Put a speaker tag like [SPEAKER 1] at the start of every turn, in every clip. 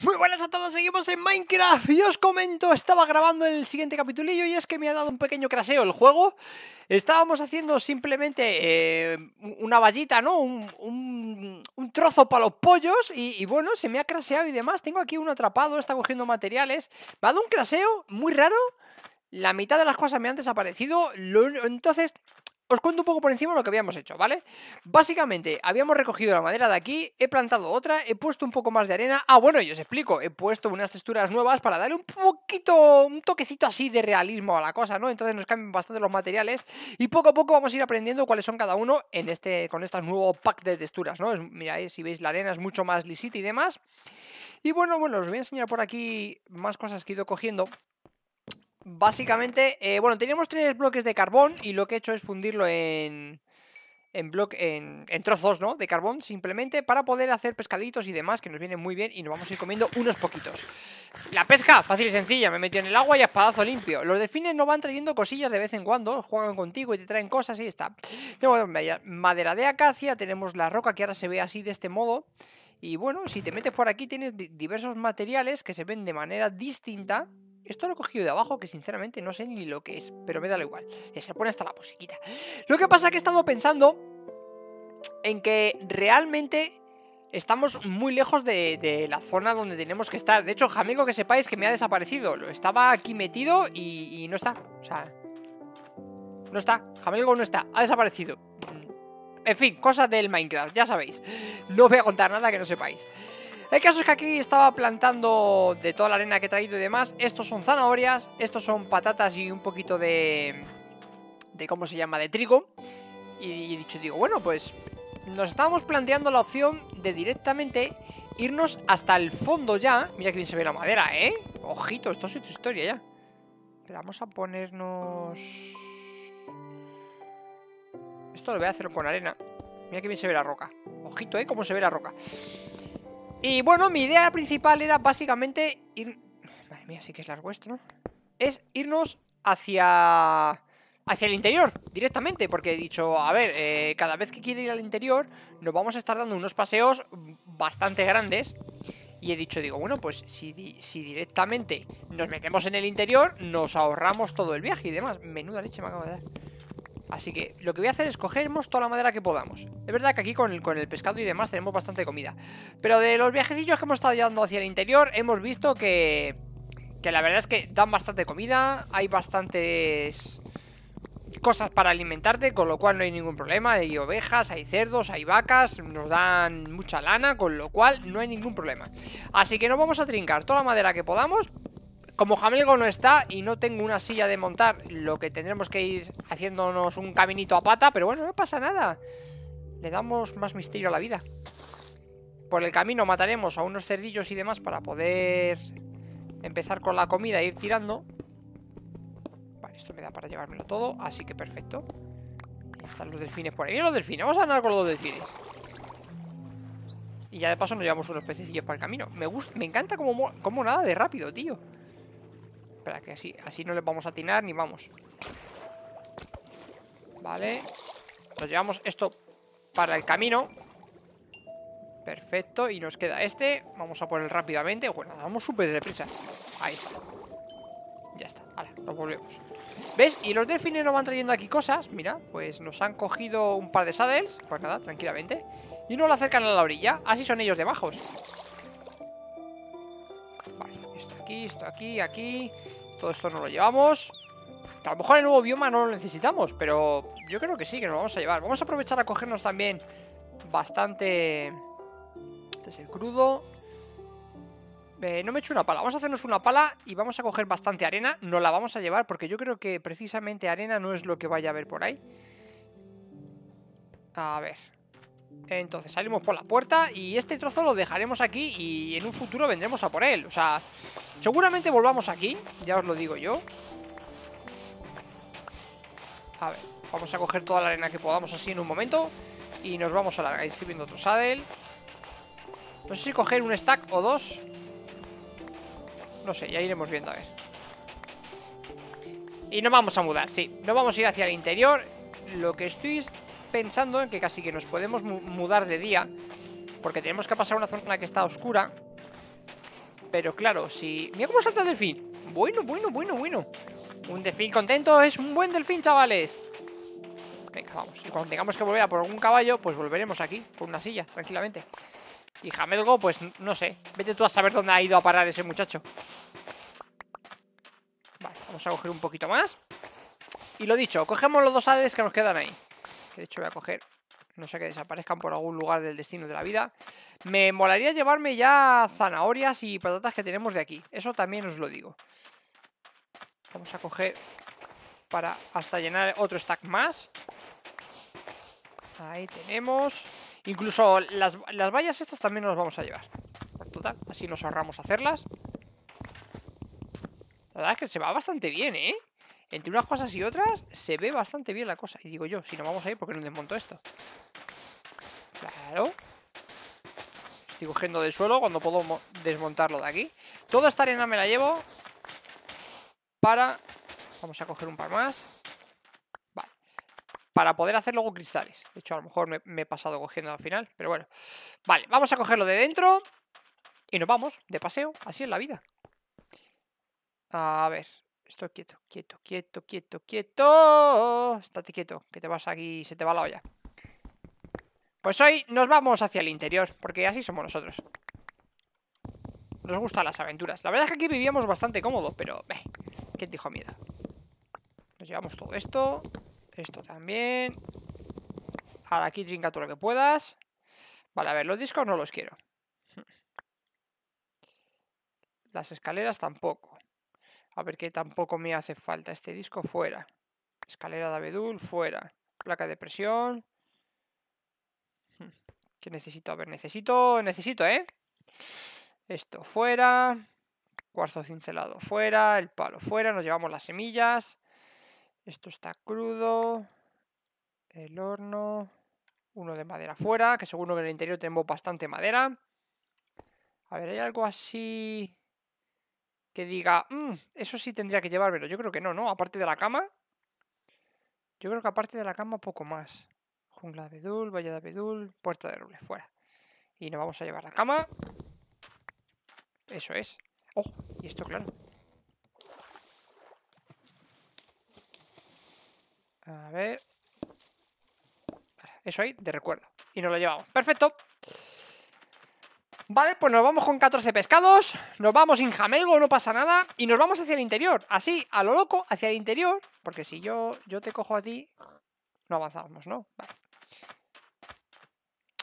[SPEAKER 1] Muy buenas a todos, seguimos en Minecraft y os comento, estaba grabando el siguiente capitulillo y es que me ha dado un pequeño craseo el juego Estábamos haciendo simplemente eh, una vallita, ¿no? Un, trozo para los pollos y, y bueno, se me ha craseado y demás Tengo aquí uno atrapado, está cogiendo materiales Me ha dado un craseo muy raro la mitad de las cosas me han desaparecido. Entonces, os cuento un poco por encima lo que habíamos hecho, ¿vale? Básicamente, habíamos recogido la madera de aquí, he plantado otra, he puesto un poco más de arena. Ah, bueno, y os explico, he puesto unas texturas nuevas para darle un poquito, un toquecito así de realismo a la cosa, ¿no? Entonces nos cambian bastante los materiales y poco a poco vamos a ir aprendiendo cuáles son cada uno en este, con este nuevo pack de texturas, ¿no? Es, miráis, eh, si veis la arena es mucho más lisita y demás. Y bueno, bueno, os voy a enseñar por aquí más cosas que he ido cogiendo. Básicamente, eh, bueno, tenemos tres bloques de carbón y lo que he hecho es fundirlo en, en, en, trozos, ¿no? De carbón, simplemente para poder hacer pescaditos y demás, que nos vienen muy bien y nos vamos a ir comiendo unos poquitos. La pesca, fácil y sencilla, me metió en el agua y espadazo limpio. Los delfines no van trayendo cosillas de vez en cuando, juegan contigo y te traen cosas y está. Tenemos madera de acacia, tenemos la roca que ahora se ve así de este modo. Y bueno, si te metes por aquí tienes diversos materiales que se ven de manera distinta esto lo he cogido de abajo, que sinceramente no sé ni lo que es, pero me da lo igual. Se pone hasta la posiquita Lo que pasa es que he estado pensando en que realmente estamos muy lejos de, la zona donde tenemos que estar. De hecho, amigo, que sepáis que me ha desaparecido. Lo estaba aquí metido y, no está. O sea, no está. Jamelgo no está. Ha desaparecido. Mm, en fin, cosas del Minecraft, ya sabéis. No voy a contar nada que no sepáis. El caso es que aquí estaba plantando de toda la arena que he traído y demás. Estos son zanahorias, estos son patatas y un poquito de... de ¿Cómo se llama? De trigo. Y, he dicho, digo, bueno, pues nos estábamos planteando la opción de directamente irnos hasta el fondo ya. Mira que bien se ve la madera, ¿eh? Ojito, esto es tu historia ya. Pero vamos a ponernos... Esto lo voy a hacer con arena. Mira que bien se ve la roca. Ojito, ¿eh? Cómo se ve la roca. Y bueno, mi idea principal era básicamente ir... Madre mía, sí que es largo esto, ¿no? Es irnos hacia... Hacia el interior, directamente, porque he dicho, a ver, eh, cada vez que quiero ir al interior, nos vamos a estar dando unos paseos bastante grandes. Y he dicho, digo, bueno, pues si, si directamente nos metemos en el interior, nos ahorramos todo el viaje y demás. Menuda leche me acabo de dar. Así que lo que voy a hacer es cogemos toda la madera que podamos. Es verdad que aquí con el, con el pescado y demás tenemos bastante comida. Pero de los viajecillos que hemos estado llevando hacia el interior, hemos visto que... Que la verdad es que dan bastante comida, hay bastantes cosas para alimentarte, con lo cual no hay ningún problema. Hay ovejas, hay cerdos, hay vacas, nos dan mucha lana, con lo cual no hay ningún problema. Así que nos vamos a trincar toda la madera que podamos como Jamelgo no está y no tengo una silla de montar, lo que tendremos que ir haciéndonos un caminito a pata, pero bueno, no pasa nada. Le damos más misterio a la vida. Por el camino mataremos a unos cerdillos y demás para poder empezar con la comida e ir tirando. Vale, esto me da para llevármelo todo, así que perfecto. Están los delfines por ahí. Y los delfines, vamos a andar con los delfines. Y ya de paso nos llevamos unos pececillos para el camino. Me gusta, me encanta cómo como nada de rápido, tío que así, así no le vamos a atinar ni vamos. Vale. Nos llevamos esto para el camino. Perfecto, y nos queda este Vamos a poner rápidamente Bueno, vamos súper deprisa Ahí está Ya está, ahora, nos volvemos ¿Ves? Y los delfines nos van trayendo aquí cosas Mira, pues nos han cogido un par de saddles Pues nada, tranquilamente Y nos lo acercan a la orilla Así son ellos de aquí, esto aquí, aquí. Todo esto no lo llevamos. a lo mejor el nuevo bioma no lo necesitamos, pero yo creo que sí, que nos lo vamos a llevar. Vamos a aprovechar a cogernos también bastante... Este es el crudo. Eh, no me he hecho una pala. Vamos a hacernos una pala y vamos a coger bastante arena. No la vamos a llevar porque yo creo que precisamente arena no es lo que vaya a haber por ahí. A ver, entonces salimos por la puerta y este trozo lo dejaremos aquí y en un futuro vendremos a por él. O sea, seguramente volvamos aquí, ya os lo digo yo. A ver, vamos a coger toda la arena que podamos así en un momento y nos vamos a Ahí Estoy viendo otro saddle. No sé si coger un stack o dos. No sé, ya iremos viendo, a ver. Y no vamos a mudar, sí. No vamos a ir hacia el interior. Lo que estoy pensando en que casi que nos podemos mudar de día, porque tenemos que pasar una zona que está oscura. Pero claro, si... Mira cómo salta el delfín. Bueno, bueno, bueno, bueno. Un delfín contento es un buen delfín, chavales. Venga, vamos. Y cuando tengamos que volver a por algún caballo, pues volveremos aquí, con una silla, tranquilamente. Y Jamelgo, pues no sé. Vete tú a saber dónde ha ido a parar ese muchacho. Vale, vamos a coger un poquito más. Y lo dicho, cogemos los dos ales que nos quedan ahí. De hecho, voy a coger no sé que desaparezcan por algún lugar del destino de la vida. Me molaría llevarme ya zanahorias y patatas que tenemos de aquí. Eso también os lo digo. Vamos a coger para hasta llenar otro stack más. Ahí tenemos. Incluso las, vallas estas también nos las vamos a llevar. Total, así nos ahorramos hacerlas. La verdad es que se va bastante bien, ¿eh? Entre unas cosas y otras se ve bastante bien la cosa. Y digo yo, si no vamos a ir, qué no desmonto esto? Claro. Estoy cogiendo del suelo cuando puedo desmontarlo de aquí. Toda esta arena me la llevo para... Vamos a coger un par más. Vale. Para poder hacer luego cristales. De hecho, a lo mejor me he pasado cogiendo al final, pero bueno. Vale, vamos a cogerlo de dentro. Y nos vamos, de paseo. Así es la vida. A ver, esto quieto, quieto, quieto, quieto, quieto. Estate quieto, que te vas aquí y se te va la olla. Pues hoy nos vamos hacia el interior, porque así somos nosotros. Nos gustan las aventuras. La verdad es que aquí vivíamos bastante cómodo, pero... Eh, te dijo miedo? Nos llevamos todo esto. Esto también. Ahora aquí trinca todo lo que puedas. Vale, a ver, los discos no los quiero. Las escaleras tampoco. A ver que tampoco me hace falta este disco fuera. Escalera de abedul fuera. Placa de presión. ¿Qué necesito? A ver, necesito, necesito, ¿eh? Esto fuera. Cuarzo cincelado fuera. El palo fuera. Nos llevamos las semillas. Esto está crudo. El horno. Uno de madera fuera, que seguro que en el interior tenemos bastante madera. A ver, hay algo así que diga, mm, eso sí tendría que pero Yo creo que no, ¿no? Aparte de la cama. Yo creo que aparte de la cama, poco más. Jungla de Bedul, Valle de Bedul, Puerta de rule fuera. Y nos vamos a llevar la cama. Eso es. Oh, y esto, claro. A ver. Eso ahí, de recuerdo. Y nos lo llevamos. Perfecto. Vale, pues nos vamos con 14 pescados, nos vamos sin jamelgo no pasa nada, y nos vamos hacia el interior, así, a lo loco, hacia el interior, porque si yo, yo te cojo a ti, no avanzamos, ¿no? Vale.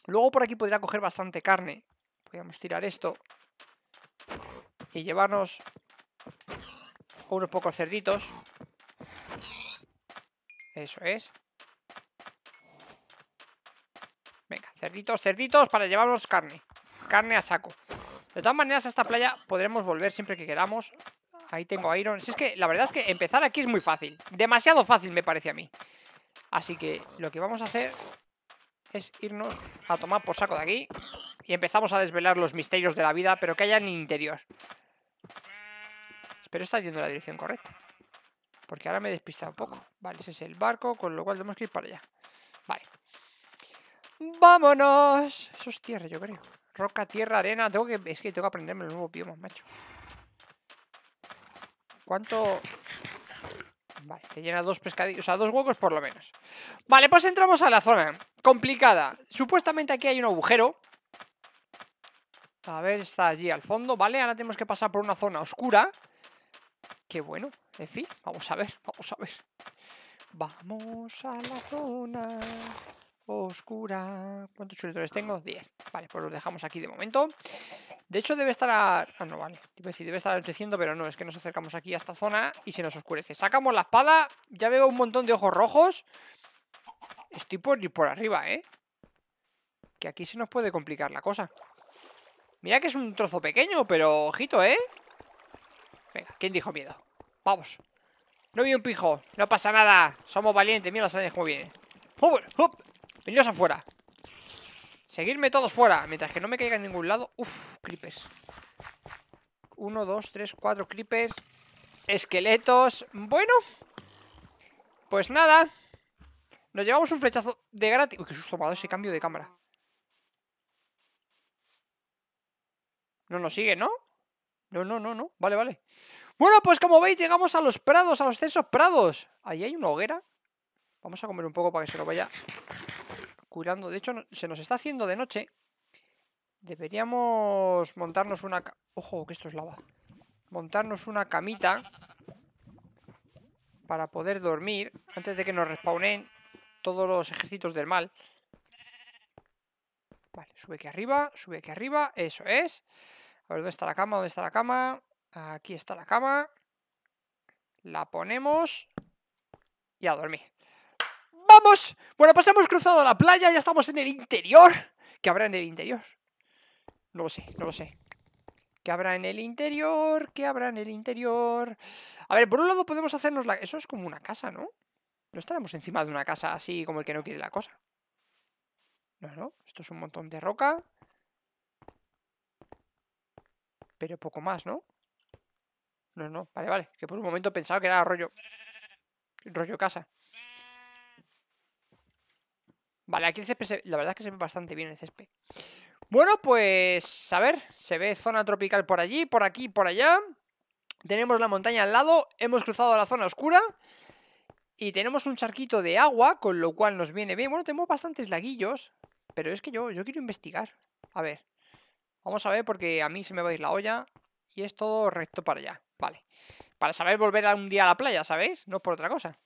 [SPEAKER 1] Luego por aquí podría coger bastante carne. Podríamos tirar esto y llevarnos unos pocos cerditos. Eso es. Venga, cerditos, cerditos para llevarnos carne carne a saco De todas maneras, a esta playa podremos volver siempre que queramos Ahí tengo Iron Si es que la verdad es que empezar aquí es muy fácil Demasiado fácil me parece a mí Así que lo que vamos a hacer es irnos a tomar por saco de aquí y empezamos a desvelar los misterios de la vida, pero que haya en interior. Espero estar yendo en la dirección correcta. Porque ahora me he despistado un poco. Vale, ese es el barco, con lo cual tenemos que ir para allá. Vale. ¡Vámonos! Eso es tierra, yo creo. Roca, tierra, arena. Tengo que. Es que tengo que aprenderme el nuevo bioma, macho. ¿Cuánto.? Vale, te llena dos pescadillos, o sea, dos huecos por lo menos. Vale, pues entramos a la zona. Complicada. Supuestamente aquí hay un agujero. A ver, está allí al fondo, ¿vale? Ahora tenemos que pasar por una zona oscura. Qué bueno, en fin, vamos a ver, vamos a ver. Vamos a la zona Oscura. ¿Cuántos chuletones tengo? 10. Vale, pues los dejamos aquí de momento. De hecho, debe estar a... Ah, no, vale. Debe, debe estar entreciendo pero no. Es que nos acercamos aquí a esta zona y se nos oscurece. Sacamos la espada. Ya veo un montón de ojos rojos. Estoy por ir por arriba, ¿eh? Que aquí se nos puede complicar la cosa. Mira que es un trozo pequeño, pero ojito, ¿eh? Venga, ¿quién dijo miedo? Vamos. No vi un pijo. No pasa nada. Somos valientes. Mira las arañas como vienen. ¡Hop! ¡Hop! Venidos afuera Seguirme todos fuera Mientras que no me caiga en ningún lado Uf, creepers Uno, dos, tres, cuatro clipes. Esqueletos Bueno Pues nada Nos llevamos un flechazo de gratis Uy, qué susto me ese cambio de cámara No nos sigue, ¿no? No, no, no, no. Vale, vale. Bueno, pues como veis, llegamos a los prados, a los censos prados. Ahí hay una hoguera. Vamos a comer un poco para que se lo vaya de hecho, se nos está haciendo de noche. Deberíamos montarnos una... Ojo, que esto es lava. Montarnos una camita para poder dormir antes de que nos respawnen todos los ejércitos del mal. Vale, sube aquí arriba, sube aquí arriba, eso es. A ver, ¿dónde está la cama? ¿Dónde está la cama? Aquí está la cama. La ponemos y a dormir. Bueno, pues hemos cruzado la playa, ya estamos en el interior. ¿Qué habrá en el interior? No lo sé, no lo sé. ¿Qué habrá en el interior? ¿Qué habrá en el interior? A ver, por un lado podemos hacernos la... Eso es como una casa, ¿no? No estaremos encima de una casa así como el que no quiere la cosa. No, no. Esto es un montón de roca. Pero poco más, ¿no? No, no. Vale, vale. Que por un momento pensaba que era rollo... Rollo casa. Vale, aquí el césped, la verdad es que se ve bastante bien el césped. Bueno, pues a ver, se ve zona tropical por allí, por aquí, por allá. Tenemos la montaña al lado, hemos cruzado la zona oscura. Y tenemos un charquito de agua, con lo cual nos viene bien. Bueno, tenemos bastantes laguillos, pero es que yo, yo quiero investigar. A ver, vamos a ver porque a mí se me va a ir la olla y es todo recto para allá. Vale, para saber volver algún día a la playa, ¿sabéis? No por otra cosa.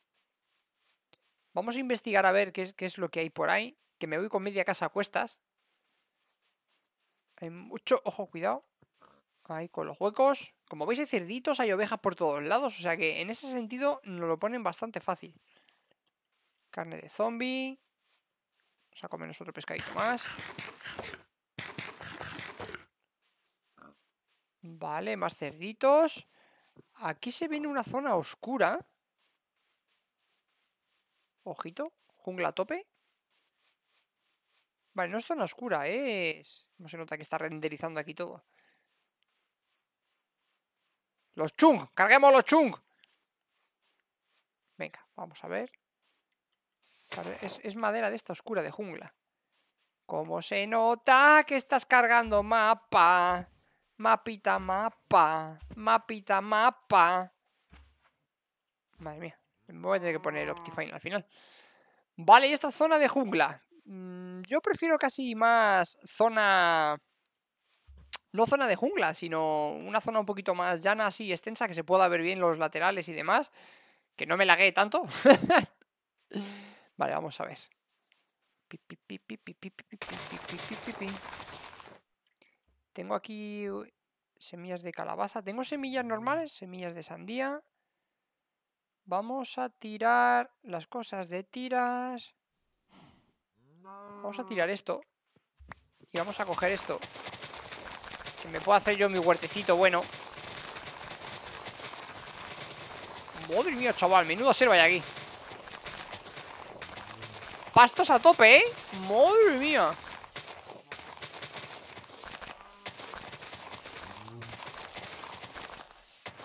[SPEAKER 1] Vamos a investigar a ver qué es, lo que hay por ahí. Que me voy con media casa a cuestas. Hay mucho... Ojo, cuidado. Ahí con los huecos. Como veis hay cerditos, hay ovejas por todos lados. O sea que en ese sentido nos lo ponen bastante fácil. Carne de zombie. Vamos a comernos otro pescadito más. Vale, más cerditos. Aquí se viene una zona oscura. Ojito. Jungla tope. Vale, no es zona oscura, ¿eh? es... No se nota que está renderizando aquí todo. ¡Los chung! ¡Carguemos los chung! Venga, vamos a ver. es, es madera de esta oscura de jungla. Como se nota que estás cargando mapa? Mapita, mapa. Mapita, mapa. Madre mía. Voy a tener que poner Optifine al final. Vale, y esta zona de jungla. Yo prefiero casi más zona... No zona de jungla, sino una zona un poquito más llana, así, extensa, que se pueda ver bien los laterales y demás. Que no me lague tanto. vale, vamos a ver. Tengo aquí semillas de calabaza. Tengo semillas normales, semillas de sandía. Vamos a tirar las cosas de tiras. Vamos a tirar esto. Y vamos a coger esto. Que me puedo hacer yo mi huertecito bueno. Madre mía, chaval, menudo selva hay aquí. Pastos a tope, ¿eh? Madre mía.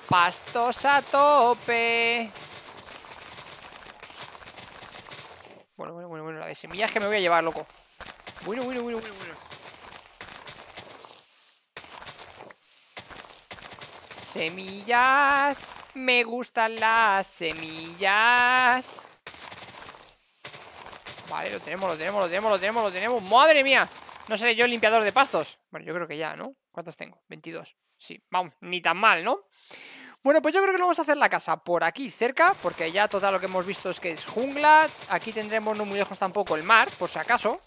[SPEAKER 1] Pastos a tope. Bueno, bueno, bueno, bueno, la de semillas que me voy a llevar, loco. Bueno, bueno, bueno, bueno, bueno. Semillas, me gustan las semillas. Vale, lo tenemos, lo tenemos, lo tenemos, lo tenemos, lo tenemos. ¡Madre mía! No seré yo el limpiador de pastos. Bueno, yo creo que ya, ¿no? ¿Cuántas tengo? 22. Sí, vamos, ni tan mal, ¿no? Bueno, pues yo creo que lo vamos a hacer la casa por aquí cerca, porque ya todo lo que hemos visto es que es jungla. Aquí tendremos no muy lejos tampoco el mar, por si acaso.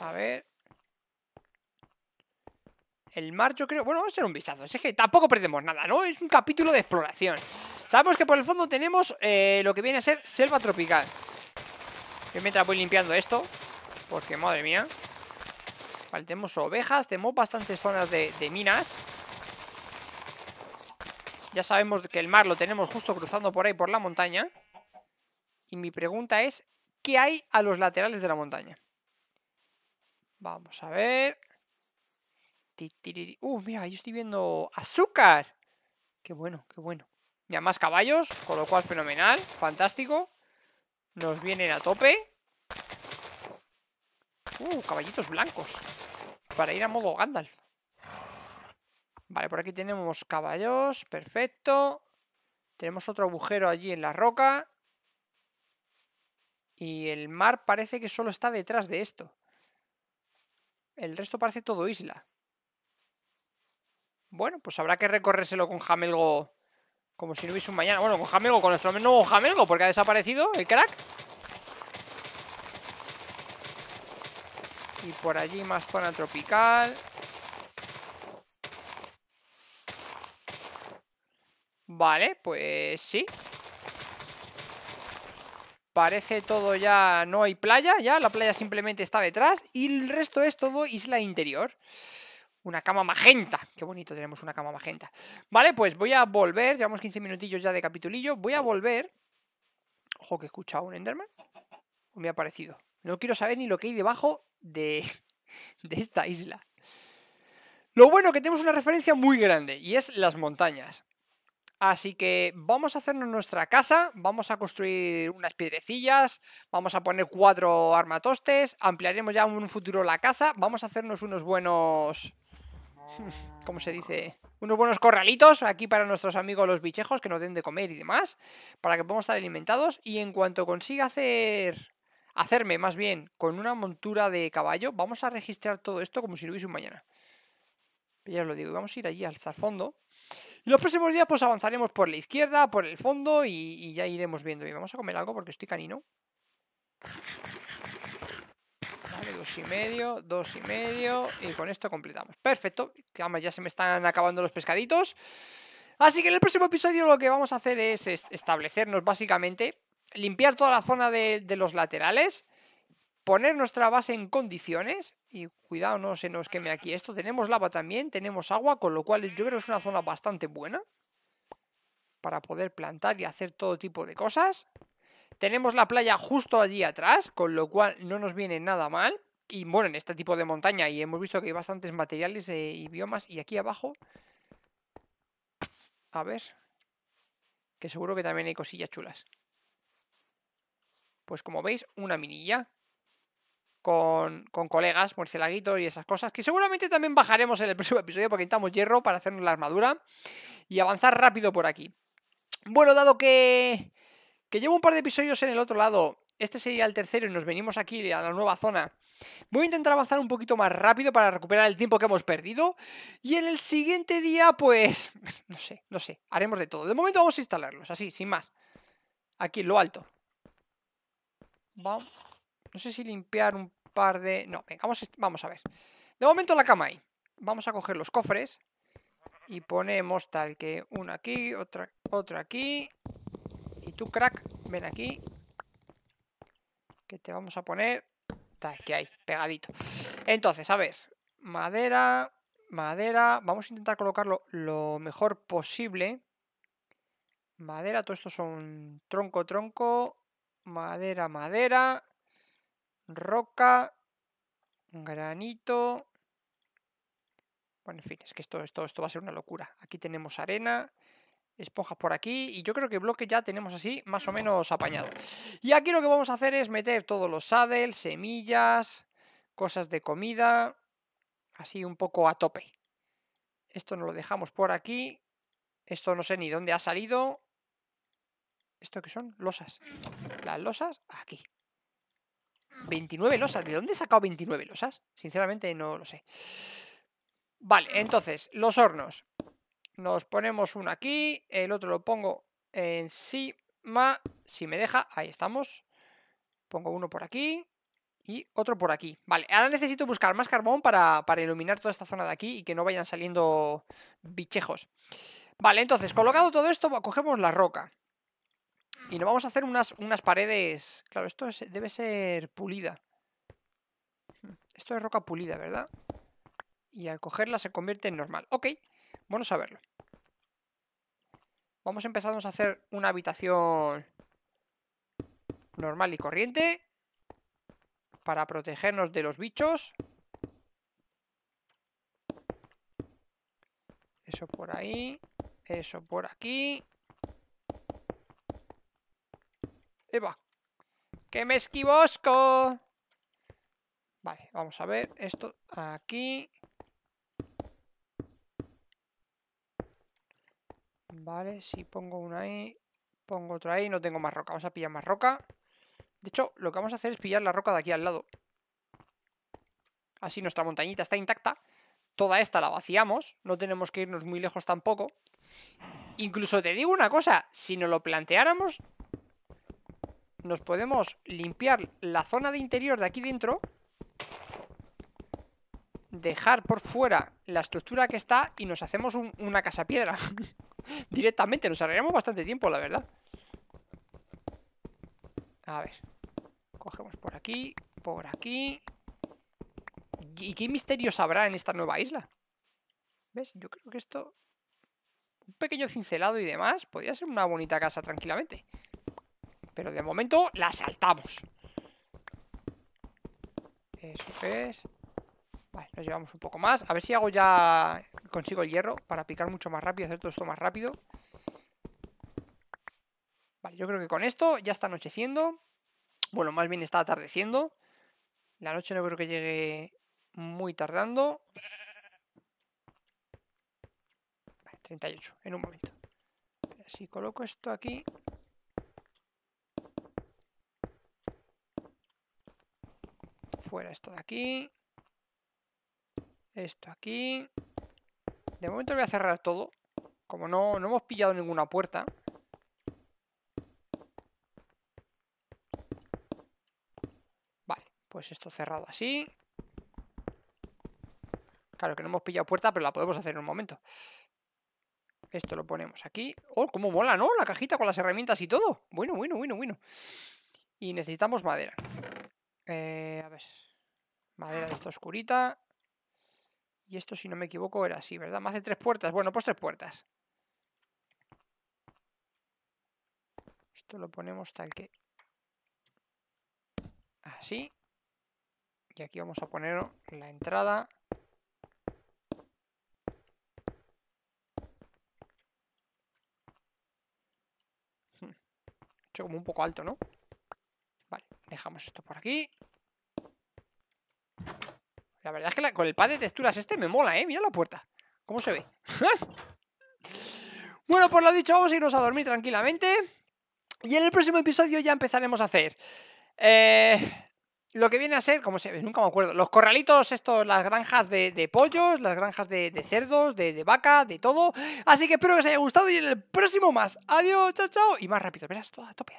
[SPEAKER 1] A ver... El mar yo creo... Bueno, vamos a hacer un vistazo. Es que tampoco perdemos nada, ¿no? Es un capítulo de exploración. Sabemos que por el fondo tenemos eh, lo que viene a ser selva tropical. Yo mientras voy limpiando esto, porque madre mía. Vale, tenemos ovejas, tenemos bastantes zonas de minas. Ya sabemos que el mar lo tenemos justo cruzando por ahí, por la montaña. Y mi pregunta es, ¿qué hay a los laterales de la montaña? Vamos a ver. Uh, mira, yo estoy viendo azúcar. Qué bueno, qué bueno. ya más caballos, con lo cual fenomenal, fantástico. Nos vienen a tope. Uh, caballitos blancos. Para ir a modo Gandalf. Vale, por aquí tenemos caballos, perfecto. Tenemos otro agujero allí en la roca. Y el mar parece que solo está detrás de esto. El resto parece todo isla. Bueno, pues habrá que recorrérselo con Jamelgo como si no hubiese un mañana. Bueno, con Jamelgo, con nuestro nuevo Jamelgo, porque ha desaparecido el crack. Y por allí más zona tropical. Vale, pues sí. Parece todo ya... No hay playa, ya. La playa simplemente está detrás. Y el resto es todo isla interior. Una cama magenta. Qué bonito tenemos una cama magenta. Vale, pues voy a volver. Llevamos 15 minutillos ya de capitulillo. Voy a volver. Ojo que he escuchado un Enderman. Me ha parecido. No quiero saber ni lo que hay debajo de, de esta isla. Lo bueno que tenemos una referencia muy grande y es las montañas. Así que vamos a hacernos nuestra casa, vamos a construir unas piedrecillas, vamos a poner cuatro armatostes, ampliaremos ya en un futuro la casa, vamos a hacernos unos buenos... ¿Cómo se dice? Unos buenos corralitos aquí para nuestros amigos los bichejos que nos den de comer y demás, para que podamos estar alimentados y en cuanto consiga hacer... Hacerme más bien con una montura de caballo, vamos a registrar todo esto como si lo hubiese un mañana. Ya os lo digo, vamos a ir allí al el los próximos días pues avanzaremos por la izquierda, por el fondo y, ya iremos viendo. Y vamos a comer algo porque estoy canino. Vale, dos y medio, dos y medio y con esto completamos. Perfecto. Además ya se me están acabando los pescaditos. Así que en el próximo episodio lo que vamos a hacer es establecernos básicamente, limpiar toda la zona de los laterales poner nuestra base en condiciones, y cuidado no se nos queme aquí esto, tenemos lava también, tenemos agua, con lo cual yo creo que es una zona bastante buena para poder plantar y hacer todo tipo de cosas. Tenemos la playa justo allí atrás, con lo cual no nos viene nada mal. Y bueno, en este tipo de montaña, y hemos visto que hay bastantes materiales eh, y biomas, y aquí abajo... A ver... Que seguro que también hay cosillas chulas. Pues como veis, una minilla con, con colegas, murcielaguito y esas cosas, que seguramente también bajaremos en el próximo episodio porque necesitamos hierro para hacernos la armadura y avanzar rápido por aquí. Bueno, dado que, que llevo un par de episodios en el otro lado, este sería el tercero y nos venimos aquí a la nueva zona. Voy a intentar avanzar un poquito más rápido para recuperar el tiempo que hemos perdido. Y en el siguiente día, pues... No sé, no sé. Haremos de todo. De momento vamos a instalarlos, así, sin más. Aquí, en lo alto. Vamos. No sé si limpiar un par de... No, venga, vamos, a ver. De momento la cama ahí. Vamos a coger los cofres. Y ponemos tal que una aquí, otra, otra aquí. Y tú, crack, ven aquí. Que te vamos a poner... Tal que hay, pegadito. Entonces, a ver. Madera, madera. Vamos a intentar colocarlo lo mejor posible. Madera, todo esto son tronco, tronco. Madera, madera roca, granito... Bueno, en fin, es que esto, esto, va a ser una locura. Aquí tenemos arena, esponjas por aquí y yo creo que bloque ya tenemos así más o menos apañado. Y aquí lo que vamos a hacer es meter todos los saddles, semillas, cosas de comida, así un poco a tope. Esto no lo dejamos por aquí. Esto no sé ni dónde ha salido. ¿Esto que son? Losas. Las losas aquí. 29 losas. ¿De dónde he sacado 29 losas? Sinceramente no lo sé. Vale, entonces, los hornos. Nos ponemos uno aquí, el otro lo pongo encima. Si me deja, ahí estamos. Pongo uno por aquí y otro por aquí. Vale, ahora necesito buscar más carbón para, para iluminar toda esta zona de aquí y que no vayan saliendo bichejos. Vale, entonces, colocado todo esto, cogemos la roca. Y nos vamos a hacer unas, paredes... Claro, esto debe ser pulida. Hmm, esto es roca pulida, ¿verdad? Y al cogerla se convierte en normal. Ok, a verlo. Vamos a empezar a hacer una habitación normal y corriente para protegernos de los bichos. Eso por ahí, eso por aquí ¡Eva! ¡Que me esquivosco! Vale, vamos a ver esto aquí. Vale, si pongo una ahí, pongo otra ahí, no tengo más roca. Vamos a pillar más roca. De hecho, lo que vamos a hacer es pillar la roca de aquí al lado. Así nuestra montañita está intacta. Toda esta la vaciamos, no tenemos que irnos muy lejos tampoco. Incluso te digo una cosa, si nos lo planteáramos, nos podemos limpiar la zona de interior de aquí dentro dejar por fuera la estructura que está y nos hacemos una casa piedra directamente, nos arreglamos bastante tiempo la verdad a ver cogemos por aquí, por aquí ¿y qué misterios habrá en esta nueva isla? ¿ves? yo creo que esto un pequeño cincelado y demás podría ser una bonita casa tranquilamente pero de momento la saltamos Eso es Vale, nos llevamos un poco más A ver si hago ya... Consigo el hierro Para picar mucho más rápido, hacer todo esto más rápido Vale, yo creo que con esto ya está anocheciendo Bueno, más bien está atardeciendo La noche no creo que llegue muy tardando 38, en un momento. Si coloco esto aquí, Fuera esto de aquí. Esto aquí. De momento voy a cerrar todo. Como no, no hemos pillado ninguna puerta. Vale, pues esto cerrado así. Claro que no hemos pillado puerta, pero la podemos hacer en un momento. Esto lo ponemos aquí. ¡Oh, cómo mola, ¿no? La cajita con las herramientas y todo. Bueno, bueno, bueno, bueno. Y necesitamos madera. Eh, a ver. Madera esta oscurita. Y esto, si no me equivoco, era así, ¿verdad? Más de tres puertas. Bueno, pues tres puertas. Esto lo ponemos tal que... Así. Y aquí vamos a poner la entrada. He hmm. hecho como un poco alto, ¿no? Dejamos esto por aquí. La verdad es que con el pad de texturas este me mola, ¿eh? Mira la puerta. ¿Cómo se ve? bueno, pues lo dicho, vamos a irnos a dormir tranquilamente. Y en el próximo episodio ya empezaremos a hacer... Eh, lo que viene a ser, como se ve nunca me acuerdo, los corralitos estos, las granjas de, pollos, las granjas de, cerdos, de, vaca, de todo. Así que espero que os haya gustado y en el próximo más. Adiós, chao, chao. Y más rápido, verás, Toda a